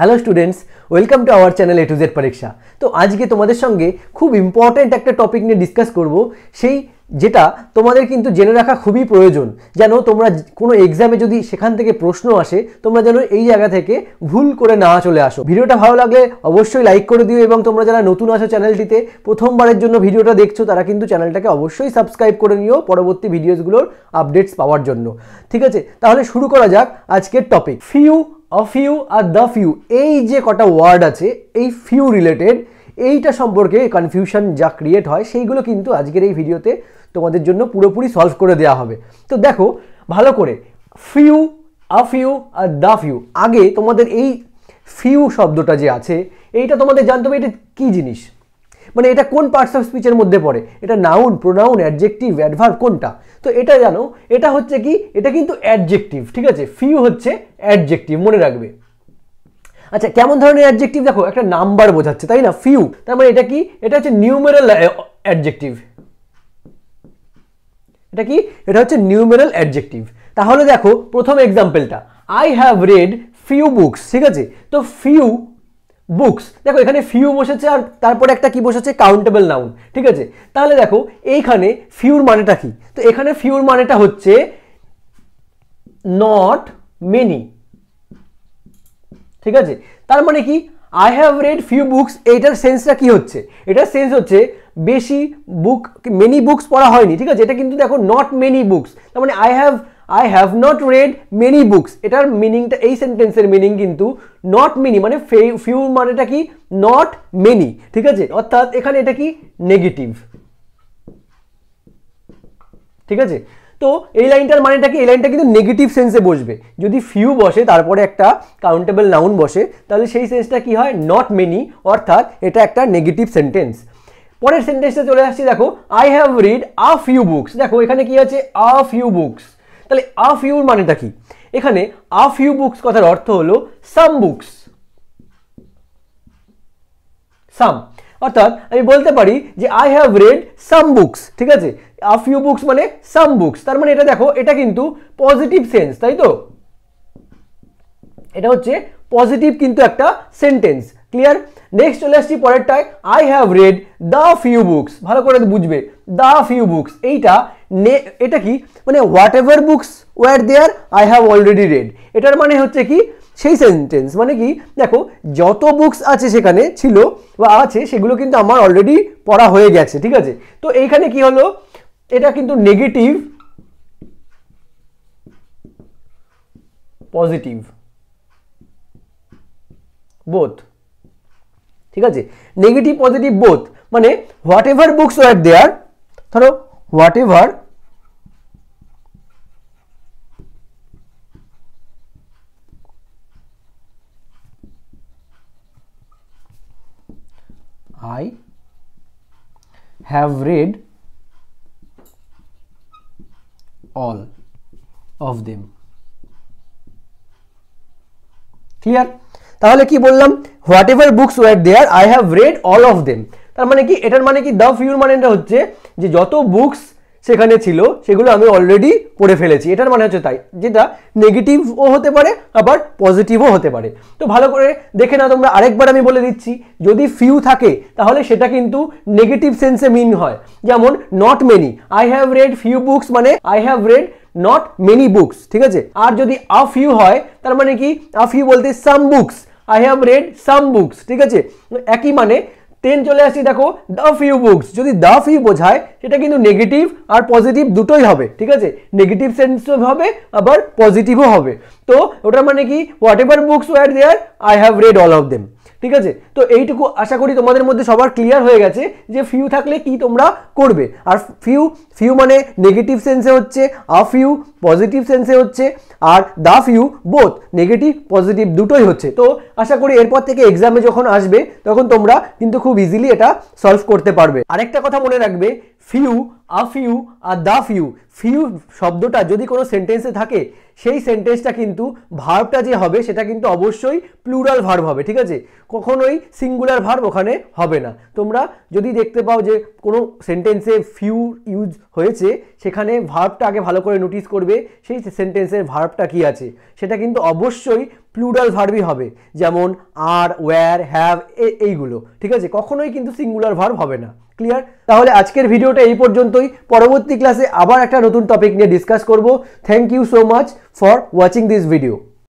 Hello students welcome to our channel A to Z পরীক্ষা তো আজকে তোমাদের সঙ্গে খুব ইম্পর্ট্যান্ট একটা টপিক নিয়ে ডিসকাস করব সেই যেটা তোমাদের কিন্তু জেনে রাখা খুবই প্রয়োজন যেন তোমরা কোনো এক্সামে যদি সেখান থেকে প্রশ্ন আসে তোমরা যেন এই জায়গা থেকে ভুল করে না চলে আসো ভিডিওটা ভালো লাগলে অবশ্যই লাইক করে দিও এবং তোমরা যারা নতুন আসো চ্যানেলটিতে প্রথমবারের জন্য ভিডিওটা দেখছো তারা কিন্তু চ্যানেলটাকে অবশ্যই সাবস্ক্রাইব করে নিও পরবর্তী ভিডিওসগুলোর আপডেটস পাওয়ার জন্য ঠিক আছে তাহলে শুরু করা যাক আজকের টপিক ফিউ অ ফিউ আর দ্য ফিউ এই যে কটা ওয়ার্ড আছে এই ফিউ রিলেটেড এইটা সম্পর্কে কনফিউশন যা ক্রিয়েট হয় সেইগুলো কিন্তু আজকের এই ভিডিওতে তোমাদের জন্য পুরোপুরি সলভ করে দেওয়া হবে তো দেখো ভালো করে ফিউ আ ফিউ আর দ্য ফিউ আগে তোমাদের এই ফিউ শব্দটা যে আছে এইটা তোমাদের জানতে হবে এটা কী জিনিস মানে এটা কোন পার্টস অফ স্পিচের মধ্যে পড়ে এটা নাউন প্রোনাউন অ্যাডজেক্টিভ অ্যাডভার্ব কোনটা তো এটা জানো এটা হচ্ছে কি এটা কিন্তু অ্যাডজেক্টিভ ঠিক আছে ফিউ হচ্ছে অ্যাডজেক্টিভ মনে রাখবে আচ্ছা কেমন ধরনের অ্যাডজেক্টিভ দেখো একটা নাম্বার বোঝাচ্ছে তাই না ফিউ তার মানে এটা কি এটা হচ্ছে নিউমেরাল অ্যাডজেক্টিভ এটা কি এটা হচ্ছে নিউমেরাল অ্যাডজেক্টিভ তাহলে দেখো প্রথম এক্সাম্পলটা I have read few books ঠিক আছে তো ফিউ বুকস দেখো এখানে ফিউ বসেছে আর তারপরে একটা কি বসেছে কাউন্টেবল নাউন ঠিক আছে তাহলে দেখো এইখানে ফিউর মানেটা কি তো এখানে ফিউর মানেটা হচ্ছে নট মেনি ঠিক আছে তার মানে কি I have read few books এইটার সেন্সটা কি হচ্ছে এটার সেন্স হচ্ছে বেশি বুক মেনি বুকস পড়া হয়নি ঠিক আছে এটা কিন্তু দেখো নট মেনি বুকস তার মানে I have I have not read many books এটার মিনিংটা এই সেন্টেন্সের মিনিং কিন্তু নট মেনি মানে ফিউ মানেটা কি নট মেনি ঠিক আছে অর্থাৎ এখানে এটা কি নেগেটিভ ঠিক আছে তো এই লাইনটার মানেটা কি এই লাইনটা কিন্তু নেগেটিভ সেন্সে বসবে যদি ফিউ বসে তারপরে একটা কাউন্টেবল নাউন বসে তাহলে সেই সেন্সটা কি হয় নট মেনি অর্থাৎ এটা একটা নেগেটিভ সেন্টেন্স পরের সেন্টেন্সটা চলে আসছি দেখো I have read a few books দেখো এখানে কি আছে আ ফিউ বুকস তাহলে আফ ইউর মানেটা কি এখানে আফ ইউ বুকস কথার অর্থ হলো সাম বুকস সাম অর্থাৎ আমি বলতে পারি যে I have read some books ঠিক আছে আফ ইউ বুকস মানে সাম বুকস তার মানে এটা দেখো এটা কিন্তু পজিটিভ সেন্স তাই তো এটা হচ্ছে পজিটিভ কিন্তু একটা সেন্টেন্স ক্লিয়ার নেক্সট চলে আসছি পরেরটায় I have read the few books ভালো করে বুঝবে দ্য ফিউ বুকস এইটা নে এটা কি মানে whatever books were there I have already read এটার মানে হচ্ছে কি সেই সেন্টেন্স মানে কি দেখো যত বুকস আছে সেখানে ছিল বা আছে সেগুলো কিন্তু আমার অলরেডি পড়া হয়ে গেছে ঠিক আছে তো এইখানে কি হলো এটা কিন্তু নেগেটিভ পজিটিভ বোথ ठीक है नेगेटिव पजिटिव बोथ मैं whatever books were there धरो whatever I have read all of them. Clear? তাহলে কি বললাম whatever books were there I have read all of them তার মানে কি এটার মানে কি দ্য ফিউর মানেটা হচ্ছে যে যত বুকস সেখানে ছিল সেগুলো আমি অলরেডি পড়ে ফেলেছি এটার মানে হচ্ছে তাই যেটা নেগেটিভও হতে পারে আবার পজিটিভও হতে পারে তো ভালো করে দেখে না তোমরা আরেকবার আমি বলে দিচ্ছি যদি ফিউ থাকে তাহলে সেটা কিন্তু নেগেটিভ সেন্সে মিন হয় যেমন not many I have read few books মানে I have read not many books ঠিক আছে আর যদি আ ফিউ হয় তার মানে কি আ ফিউ বলতে some books I have read some books ঠিক আছে একই মানে টেন চলে আসছি দেখো দ্য ফিউ বুকস যদি দ্য ফিউ বোঝায় সেটা কিন্তু নেগেটিভ আর পজিটিভ দুটোই হবে ঠিক আছে নেগেটিভ সেন্সও হবে আবার পজিটিভও হবে তো ওটার মানে কি whatever books were there I have read all of them ঠিক আছে তো এইটুকু আশা করি তোমাদের মধ্যে সবার ক্লিয়ার হয়ে গেছে যে ফিউ থাকলে কি তোমরা করবে আর ফিউ ফিউ মানে নেগেটিভ সেন্সে হচ্ছে আ ফিউ পজিটিভ সেন্সে হচ্ছে আর the few both negative positive দুটোই হচ্ছে তো আশা করি এরপর থেকে এক্সামে যখন আসবে তখন তোমরা কিন্তু খুব ইজিলি এটা সলভ করতে পারবে আরেকটা কথা মনে রাখবে ফিউ আ ফিউ আর দ্য ফিউ ফিউ শব্দটা যদি কোনো সেন্টেন্সে থাকে সেই সেন্টেন্সটা কিন্তু ভার্বটা যে হবে সেটা কিন্তু অবশ্যই প্লুরাল ভার্ব হবে ঠিক আছে কখনোই সিঙ্গুলার ভার্ব ওখানে হবে না তোমরা যদি দেখতে পাও যে কোনো সেন্টেন্সে ফিউ ইউজ হয়েছে সেখানে ভার্বটা আগে ভালো করে নোটিস করবে সেই সেন্টেন্সের ভার্বটা কি আছে সেটা কিন্তু অবশ্যই প্লুরাল ভার্বই হবে যেমন আর ওয়্যার হ্যাভ এইগুলো ঠিক আছে কখনোই কিন্তু সিঙ্গুলার ভার্ব হবে না ক্লিয়ার তাহলে আজকের ভিডিওটা এই পর্যন্তই পরবর্তী ক্লাসে আবার একটা নতুন টপিক নিয়ে ডিসকাস করব thank you so much for watching this video